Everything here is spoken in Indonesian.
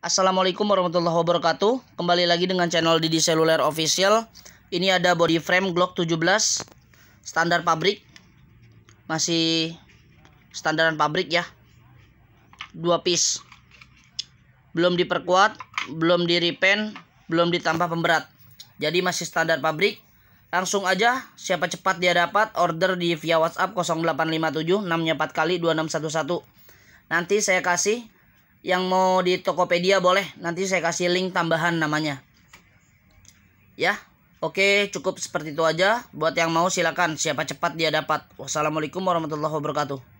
Assalamualaikum warahmatullahi wabarakatuh Kembali lagi dengan channel Didi Cellular Official Ini ada body frame Glock 17 Standar pabrik Masih Standaran pabrik ya Dua piece Belum diperkuat Belum di Belum ditambah pemberat Jadi masih standar pabrik Langsung aja, siapa cepat dia dapat order di via WhatsApp 0857 6 4 kali 2611. Nanti saya kasih yang mau di Tokopedia boleh nanti saya kasih link tambahan namanya ya oke cukup seperti itu aja buat yang mau silakan siapa cepat dia dapat wassalamualaikum warahmatullahi wabarakatuh